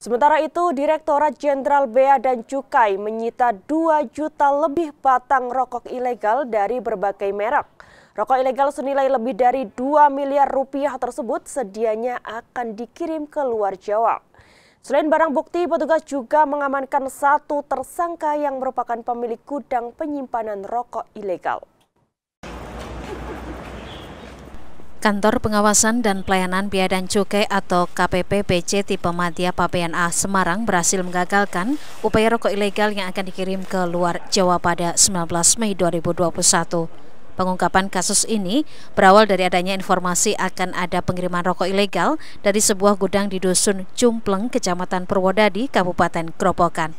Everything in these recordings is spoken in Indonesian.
Sementara itu, Direktorat Jenderal Bea dan Cukai menyita 2 juta lebih batang rokok ilegal dari berbagai merek. Rokok ilegal senilai lebih dari 2 miliar rupiah tersebut sedianya akan dikirim ke luar Jawa. Selain barang bukti, petugas juga mengamankan satu tersangka yang merupakan pemilik gudang penyimpanan rokok ilegal. Kantor Pengawasan dan Pelayanan Bea dan Cukai atau KPPBC tipe Madya Pabean A Semarang berhasil menggagalkan upaya rokok ilegal yang akan dikirim ke luar Jawa pada 19 Mei 2021. Pengungkapan kasus ini berawal dari adanya informasi akan ada pengiriman rokok ilegal dari sebuah gudang di Dusun Cumpleng, Kecamatan Purwodadi, Kabupaten Kropokan.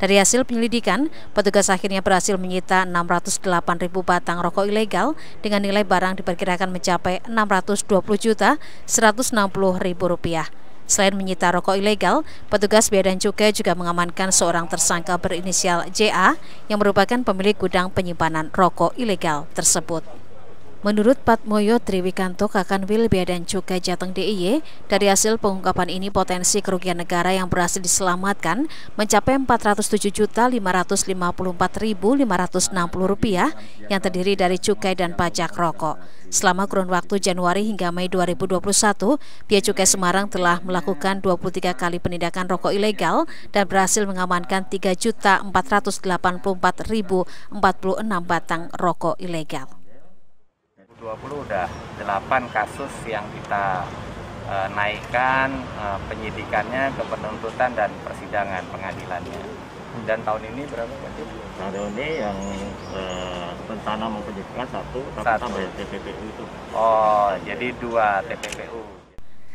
Dari hasil penyelidikan, petugas akhirnya berhasil menyita ribu batang rokok ilegal dengan nilai barang diperkirakan mencapai 620 juta 160 ribu rupiah. Selain menyita rokok ilegal, petugas Bea dan Cukai juga mengamankan seorang tersangka berinisial JA yang merupakan pemilik gudang penyimpanan rokok ilegal tersebut. Menurut Patmoyo Triwikanto Kakan Wilbia dan cukai Jateng DIY, dari hasil pengungkapan ini potensi kerugian negara yang berhasil diselamatkan mencapai 407.554.560 rupiah yang terdiri dari cukai dan pajak rokok. Selama kurun waktu Januari hingga Mei 2021, Bia Cukai Semarang telah melakukan 23 kali penindakan rokok ilegal dan berhasil mengamankan 3.484.046 batang rokok ilegal. 2020 udah 8 kasus yang kita e, naikkan e, penyidikannya ke penuntutan dan persidangan pengadilannya. Hmm. Dan tahun ini berapa kasus? Tahun ini yang e, rencana mau penyidikan satu, tapi satu. TPPU ya, itu. Oh, iya. jadi dua TPPU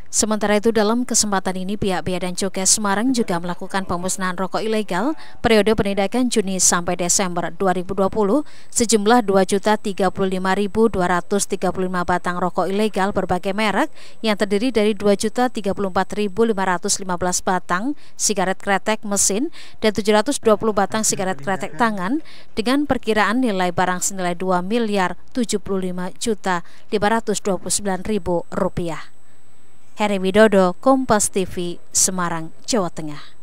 Sementara itu dalam kesempatan ini pihak Bea dan Cukai Semarang juga melakukan pemusnahan rokok ilegal periode penindakan Juni sampai Desember 2020 sejumlah 2.035.235 batang rokok ilegal berbagai merek yang terdiri dari 2.034.515 batang sigaret kretek mesin dan 720 batang sigaret kretek tangan dengan perkiraan nilai barang senilai 2 miliar 75 juta sembilan ribu rupiah. Heri Widodo, Kompas TV, Semarang, Jawa Tengah.